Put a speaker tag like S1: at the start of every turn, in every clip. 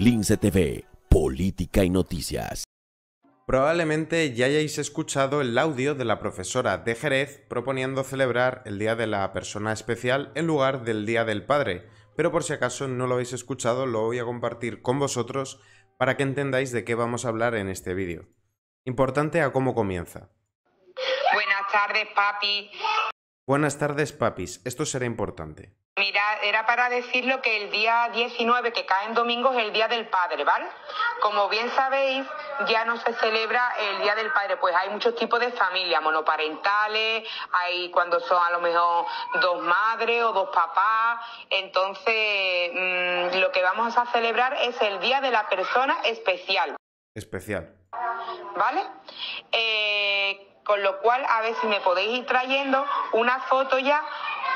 S1: Lince TV, Política y Noticias. Probablemente ya hayáis escuchado el audio de la profesora de Jerez proponiendo celebrar el Día de la Persona Especial en lugar del Día del Padre, pero por si acaso no lo habéis escuchado lo voy a compartir con vosotros para que entendáis de qué vamos a hablar en este vídeo. Importante a cómo comienza.
S2: Buenas tardes, papi.
S1: Buenas tardes, papis. Esto será importante.
S2: Mira, era para decirlo que el día 19, que cae en domingo, es el Día del Padre, ¿vale? Como bien sabéis, ya no se celebra el Día del Padre, pues hay muchos tipos de familias, monoparentales, hay cuando son a lo mejor dos madres o dos papás, entonces mm, lo que vamos a celebrar es el Día de la Persona Especial. Especial. ¿Vale? Eh, con lo cual, a ver si me podéis ir trayendo una foto ya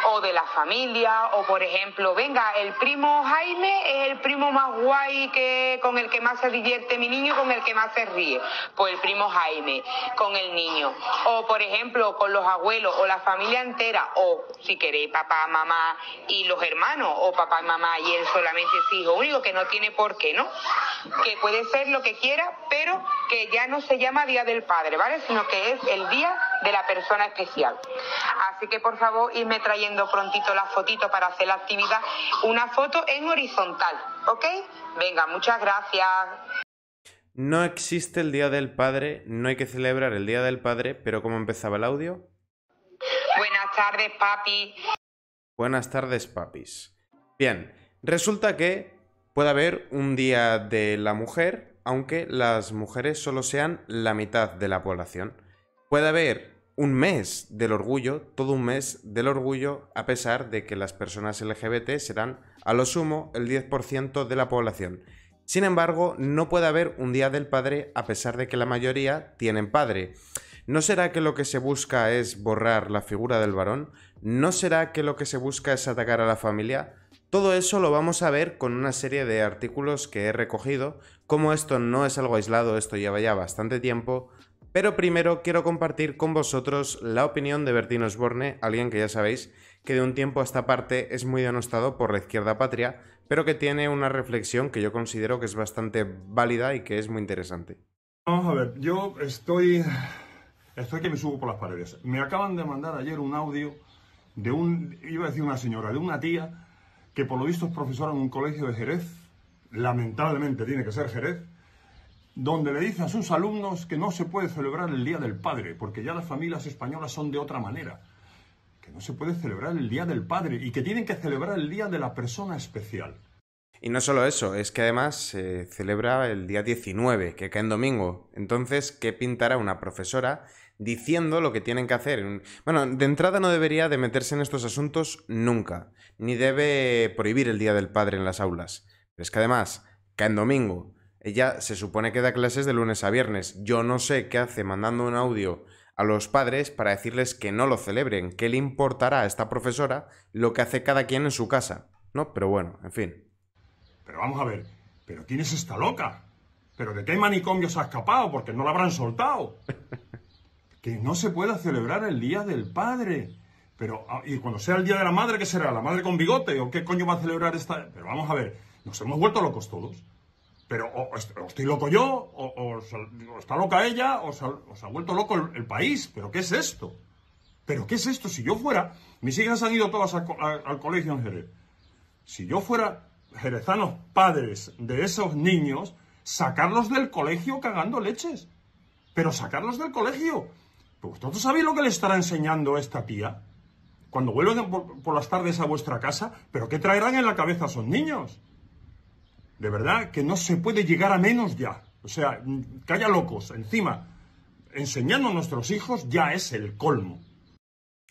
S2: o de la familia, o por ejemplo, venga, el primo Jaime es el primo más guay que, con el que más se divierte mi niño, con el que más se ríe, pues el primo Jaime, con el niño, o por ejemplo, con los abuelos, o la familia entera, o si queréis, papá, mamá y los hermanos, o papá y mamá y él solamente es hijo único, que no tiene por qué, ¿no? Que puede ser lo que quiera, pero que ya no se llama Día del Padre, ¿vale? Sino que es el Día de la persona especial. Así que por favor irme trayendo prontito la fotito para hacer la actividad, una foto en horizontal, ¿ok? Venga, muchas gracias.
S1: No existe el Día del Padre, no hay que celebrar el Día del Padre, pero ¿cómo empezaba el audio?
S2: Buenas tardes, papi.
S1: Buenas tardes, papis. Bien, resulta que puede haber un Día de la Mujer, aunque las mujeres solo sean la mitad de la población puede haber un mes del orgullo, todo un mes del orgullo, a pesar de que las personas LGBT serán a lo sumo el 10% de la población. Sin embargo, no puede haber un Día del Padre a pesar de que la mayoría tienen padre. ¿No será que lo que se busca es borrar la figura del varón? ¿No será que lo que se busca es atacar a la familia? Todo eso lo vamos a ver con una serie de artículos que he recogido. Como esto no es algo aislado, esto lleva ya bastante tiempo, pero primero quiero compartir con vosotros la opinión de Bertín Osborne, alguien que ya sabéis que de un tiempo a esta parte es muy denostado por la izquierda patria, pero que tiene una reflexión que yo considero que es bastante válida y que es muy interesante.
S3: Vamos a ver, yo estoy... Estoy que me subo por las paredes. Me acaban de mandar ayer un audio de un... iba a decir una señora, de una tía que por lo visto es profesora en un colegio de Jerez. Lamentablemente tiene que ser Jerez donde le dice a sus alumnos que no se puede celebrar el Día del Padre, porque ya las familias españolas son de otra manera, que no se puede celebrar el Día del Padre y que tienen que celebrar el Día de la Persona Especial.
S1: Y no solo eso, es que además se celebra el día 19, que cae en domingo. Entonces, ¿qué pintará una profesora diciendo lo que tienen que hacer. Bueno, de entrada no debería de meterse en estos asuntos nunca, ni debe prohibir el Día del Padre en las aulas. Pero es que además, cae en domingo, ella se supone que da clases de lunes a viernes. Yo no sé qué hace mandando un audio a los padres para decirles que no lo celebren. ¿Qué le importará a esta profesora lo que hace cada quien en su casa? No, pero bueno, en fin.
S3: Pero vamos a ver, ¿pero quién es esta loca? ¿Pero de qué manicomio se ha escapado? Porque no la habrán soltado. que no se pueda celebrar el Día del Padre. Pero, ah, y cuando sea el Día de la Madre, ¿qué será? ¿La madre con bigote? ¿O qué coño va a celebrar esta...? Pero vamos a ver, nos hemos vuelto locos todos pero o, estoy loco yo, o, está loca ella, o se ha, vuelto loco el, país. ¿Pero qué es esto? ¿Pero qué es esto? Si yo fuera, mis hijas han ido todas al colegio en Jerez. Si yo fuera jerezanos padres de esos niños, sacarlos del colegio cagando leches. Pero sacarlos del colegio. Pues vosotros sabéis lo que le estará enseñando esta tía. Cuando vuelven por, las tardes a vuestra casa, ¿pero qué traerán en la cabeza a esos niños? de verdad que no se puede llegar a menos ya. O sea, calla locos, encima, enseñando a nuestros hijos ya es el colmo.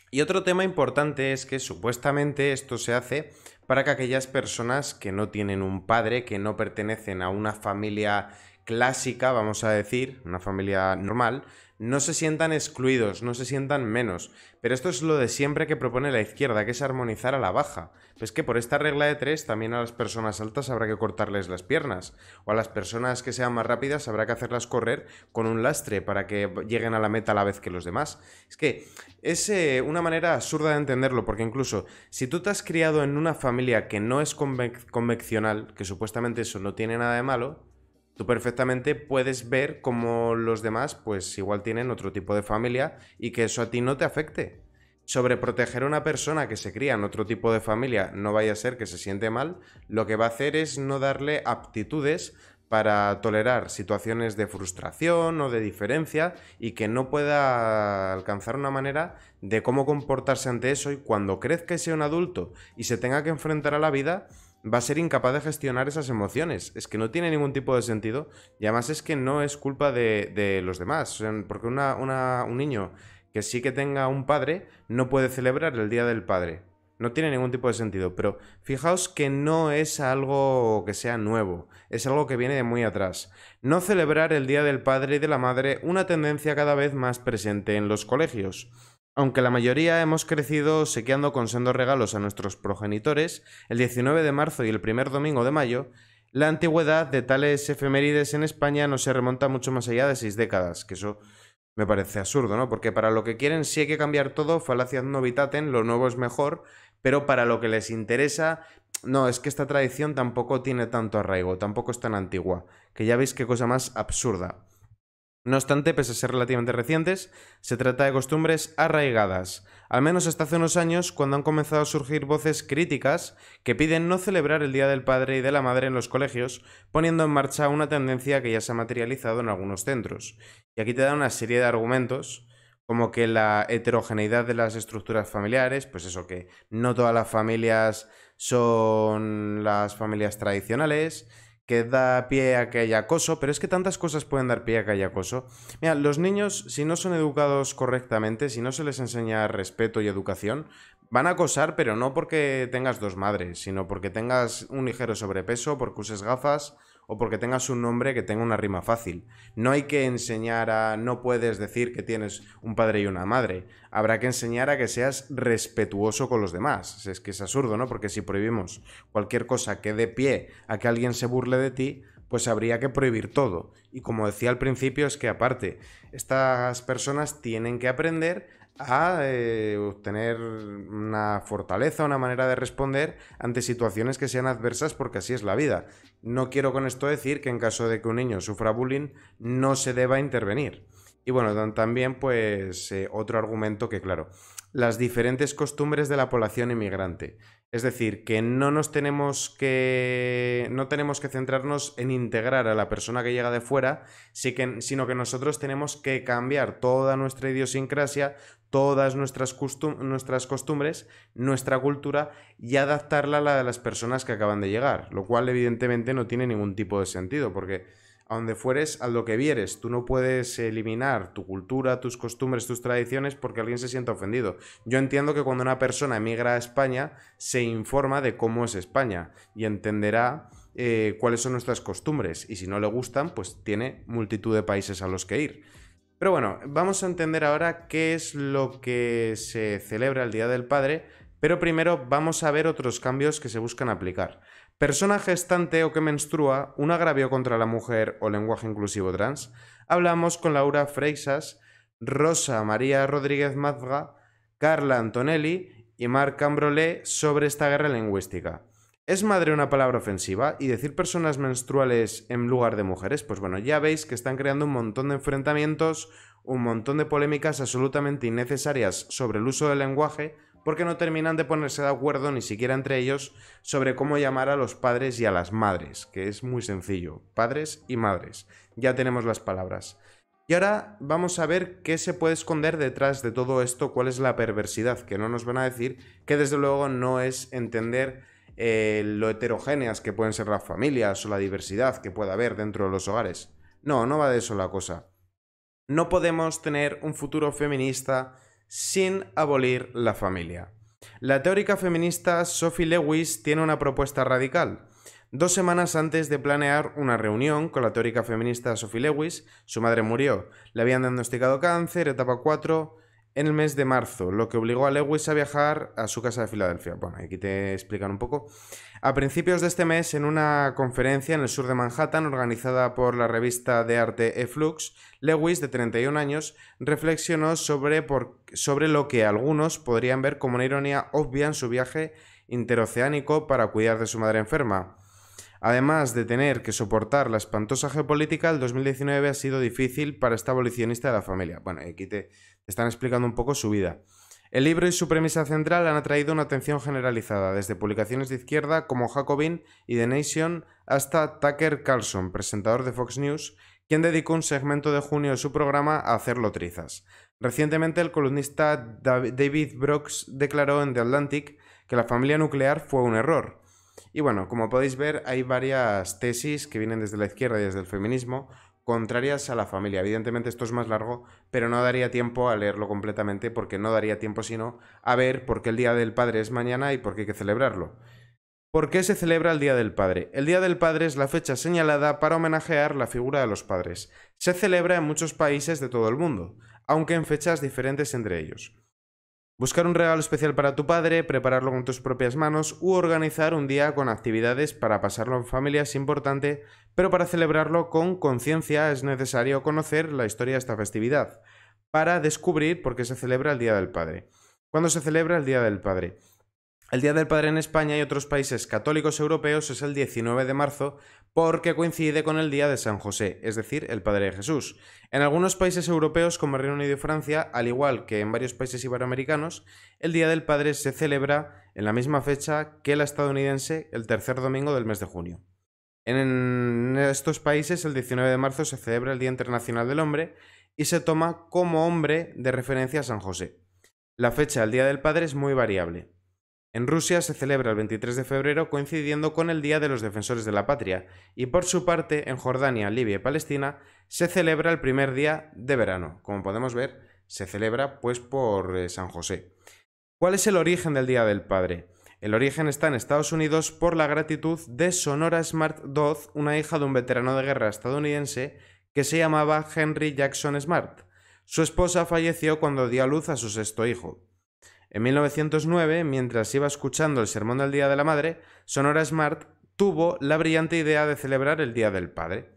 S3: Y otro
S1: tema importante es que supuestamente esto se hace para que aquellas personas que no tienen un padre, que no pertenecen a una familia clásica, vamos a decir, una familia normal, no se sientan excluidos, no se sientan menos. Pero esto es lo de siempre que propone la izquierda, que es armonizar a la baja. Pues que por esta regla de tres también a las personas altas habrá que cortarles las piernas, o a las personas que sean más rápidas habrá que hacerlas correr con un lastre para que lleguen a la meta a la vez que los demás. Es que es eh, una manera absurda de entenderlo, porque incluso si tú te has criado en una familia que no es convencional, que supuestamente eso no tiene nada de malo, tú perfectamente puedes ver cómo los demás, pues igual tienen otro tipo de familia y que eso a ti no te afecte. Sobre proteger a una persona que se cría en otro tipo de familia, no vaya a ser que se siente mal, lo que va a hacer es no darle aptitudes para tolerar situaciones de frustración o de diferencia y que no pueda alcanzar una manera de cómo comportarse ante eso y cuando crezca y sea un adulto y se tenga que enfrentar a la vida, va a ser incapaz de gestionar esas emociones. Es que no tiene ningún tipo de sentido y además es que no es culpa de, los demás. porque un niño que sí que tenga un padre no puede celebrar el Día del Padre. No tiene ningún tipo de sentido, pero fijaos que no es algo que sea nuevo, es algo que viene de muy atrás. No celebrar el Día del Padre y de la Madre, una tendencia cada vez más presente en los colegios. Aunque la mayoría hemos crecido sequeando con sendos regalos a nuestros progenitores, el 19 de marzo y el primer domingo de mayo, la antigüedad de tales efemérides en España no se remonta mucho más allá de seis décadas, que eso me parece absurdo, ¿no? Porque para lo que quieren sí hay que cambiar todo, falacia novitaten, lo nuevo es mejor, pero para lo que les interesa, no, es que esta tradición tampoco tiene tanto arraigo, tampoco es tan antigua, que ya veis qué cosa más absurda. No obstante, pese a ser relativamente recientes, se trata de costumbres arraigadas, al menos hasta hace unos años cuando han comenzado a surgir voces críticas que piden no celebrar el Día del Padre y de la Madre en los colegios, poniendo en marcha una tendencia que ya se ha materializado en algunos centros. Y aquí te da una serie de argumentos como que la heterogeneidad de las estructuras familiares, pues eso que no todas las familias son las familias tradicionales, que da pie a que haya acoso, pero es que tantas cosas pueden dar pie a que haya acoso. Mira, los niños, si no son educados correctamente, si no se les enseña respeto y educación, van a acosar, pero no porque tengas dos madres, sino porque tengas un ligero sobrepeso, porque uses gafas, o porque tengas un nombre que tenga una rima fácil. No hay que enseñar a no puedes decir que tienes un padre y una madre. Habrá que enseñar a que seas respetuoso con los demás. Es que es absurdo, ¿no? Porque si prohibimos cualquier cosa que dé pie a que alguien se burle de ti, pues habría que prohibir todo. Y como decía al principio, es que aparte, estas personas tienen que aprender a eh, obtener una fortaleza, una manera de responder ante situaciones que sean adversas porque así es la vida. No quiero con esto decir que en caso de que un niño sufra bullying no se deba intervenir. Y bueno, también pues eh, otro argumento que claro, las diferentes costumbres de la población inmigrante. Es decir, que no nos tenemos que. no tenemos que centrarnos en integrar a la persona que llega de fuera, sino que nosotros tenemos que cambiar toda nuestra idiosincrasia, todas nuestras, nuestras costumbres, nuestra cultura y adaptarla a la de las personas que acaban de llegar. Lo cual, evidentemente, no tiene ningún tipo de sentido, porque a donde fueres, a lo que vieres. Tú no puedes eliminar tu cultura, tus costumbres, tus tradiciones porque alguien se sienta ofendido. Yo entiendo que cuando una persona emigra a España, se informa de cómo es España y entenderá eh, cuáles son nuestras costumbres. Y si no le gustan, pues tiene multitud de países a los que ir. Pero bueno, vamos a entender ahora qué es lo que se celebra el Día del Padre, pero primero vamos a ver otros cambios que se buscan aplicar. Persona gestante o que menstrua, un agravio contra la mujer o lenguaje inclusivo trans. Hablamos con Laura Freisas, Rosa María Rodríguez Mazga, Carla Antonelli y Marc Cambrolé sobre esta guerra lingüística. ¿Es madre una palabra ofensiva? Y decir personas menstruales en lugar de mujeres, pues bueno, ya veis que están creando un montón de enfrentamientos, un montón de polémicas absolutamente innecesarias sobre el uso del lenguaje porque no terminan de ponerse de acuerdo ni siquiera entre ellos sobre cómo llamar a los padres y a las madres, que es muy sencillo, padres y madres. Ya tenemos las palabras. Y ahora vamos a ver qué se puede esconder detrás de todo esto, cuál es la perversidad, que no nos van a decir, que desde luego no es entender eh, lo heterogéneas que pueden ser las familias o la diversidad que pueda haber dentro de los hogares. No, no va de eso la cosa. No podemos tener un futuro feminista sin abolir la familia. La teórica feminista Sophie Lewis tiene una propuesta radical. Dos semanas antes de planear una reunión con la teórica feminista Sophie Lewis, su madre murió, le habían diagnosticado cáncer, etapa 4, en el mes de marzo, lo que obligó a Lewis a viajar a su casa de Filadelfia. Bueno, aquí te explican un poco. A principios de este mes, en una conferencia en el sur de Manhattan organizada por la revista de arte Eflux, Lewis, de 31 años, reflexionó sobre, sobre lo que algunos podrían ver como una ironía obvia en su viaje interoceánico para cuidar de su madre enferma. Además de tener que soportar la espantosa geopolítica, el 2019 ha sido difícil para esta abolicionista de la familia. Bueno, aquí te están explicando un poco su vida. El libro y su premisa central han atraído una atención generalizada, desde publicaciones de izquierda como Jacobin y The Nation hasta Tucker Carlson, presentador de Fox News, quien dedicó un segmento de junio de su programa a hacerlo trizas. Recientemente, el columnista David Brooks declaró en The Atlantic que la familia nuclear fue un error, y bueno, como podéis ver, hay varias tesis que vienen desde la izquierda y desde el feminismo contrarias a la familia. Evidentemente esto es más largo, pero no daría tiempo a leerlo completamente porque no daría tiempo sino a ver por qué el Día del Padre es mañana y por qué hay que celebrarlo. ¿Por qué se celebra el Día del Padre? El Día del Padre es la fecha señalada para homenajear la figura de los padres. Se celebra en muchos países de todo el mundo, aunque en fechas diferentes entre ellos. Buscar un regalo especial para tu padre, prepararlo con tus propias manos u organizar un día con actividades para pasarlo en familia es importante, pero para celebrarlo con conciencia es necesario conocer la historia de esta festividad para descubrir por qué se celebra el Día del Padre. ¿Cuándo se celebra el Día del Padre? El Día del Padre en España y otros países católicos europeos es el 19 de marzo, porque coincide con el día de San José, es decir, el Padre de Jesús. En algunos países europeos como Reino Unido y Francia, al igual que en varios países iberoamericanos, el Día del Padre se celebra en la misma fecha que la estadounidense, el tercer domingo del mes de junio. En estos países, el 19 de marzo se celebra el Día Internacional del Hombre y se toma como hombre de referencia a San José. La fecha del Día del Padre es muy variable. En Rusia se celebra el 23 de febrero coincidiendo con el Día de los Defensores de la Patria y por su parte en Jordania, Libia y Palestina se celebra el primer día de verano. Como podemos ver, se celebra pues por eh, San José. ¿Cuál es el origen del Día del Padre? El origen está en Estados Unidos por la gratitud de Sonora Smart Dodd, una hija de un veterano de guerra estadounidense que se llamaba Henry Jackson Smart. Su esposa falleció cuando dio a luz a su sexto hijo. En 1909, mientras iba escuchando el sermón del Día de la Madre, Sonora Smart tuvo la brillante idea de celebrar el Día del Padre.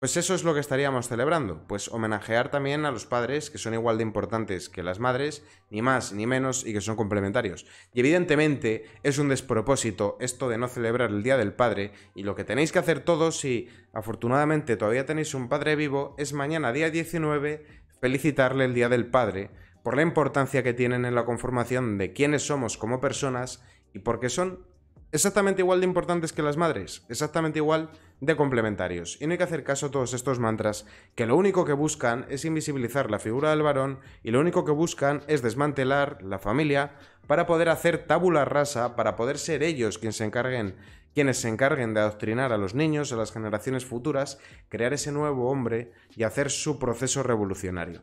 S1: Pues eso es lo que estaríamos celebrando, pues homenajear también a los padres, que son igual de importantes que las madres, ni más ni menos, y que son complementarios. Y evidentemente es un despropósito esto de no celebrar el Día del Padre, y lo que tenéis que hacer todos, si afortunadamente todavía tenéis un padre vivo, es mañana día 19 felicitarle el Día del Padre, por la importancia que tienen en la conformación de quiénes somos como personas y porque son exactamente igual de importantes que las madres, exactamente igual de complementarios. Y no hay que hacer caso a todos estos mantras que lo único que buscan es invisibilizar la figura del varón y lo único que buscan es desmantelar la familia para poder hacer tabula rasa, para poder ser ellos quienes se encarguen, quienes se encarguen de adoctrinar a los niños, a las generaciones futuras, crear ese nuevo hombre y hacer su proceso revolucionario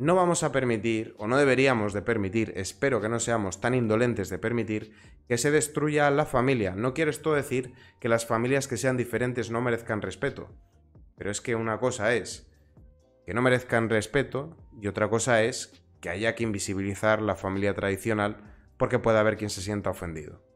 S1: no vamos a permitir, o no deberíamos de permitir, espero que no seamos tan indolentes de permitir, que se destruya la familia. No quiero esto decir que las familias que sean diferentes no merezcan respeto. Pero es que una cosa es que no merezcan respeto y otra cosa es que haya que invisibilizar la familia tradicional porque pueda haber quien se sienta ofendido.